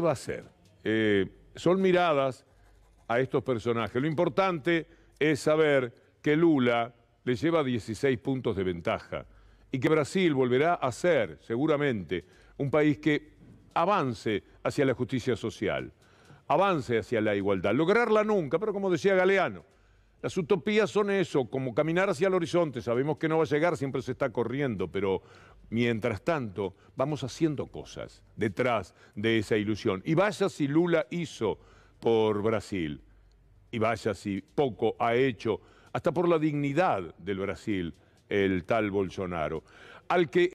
va a ser, eh, son miradas a estos personajes. Lo importante es saber que Lula le lleva 16 puntos de ventaja y que Brasil volverá a ser, seguramente, un país que avance hacia la justicia social, avance hacia la igualdad. Lograrla nunca, pero como decía Galeano, las utopías son eso, como caminar hacia el horizonte. Sabemos que no va a llegar, siempre se está corriendo, pero Mientras tanto, vamos haciendo cosas detrás de esa ilusión. Y vaya si Lula hizo por Brasil, y vaya si poco ha hecho, hasta por la dignidad del Brasil, el tal Bolsonaro, al que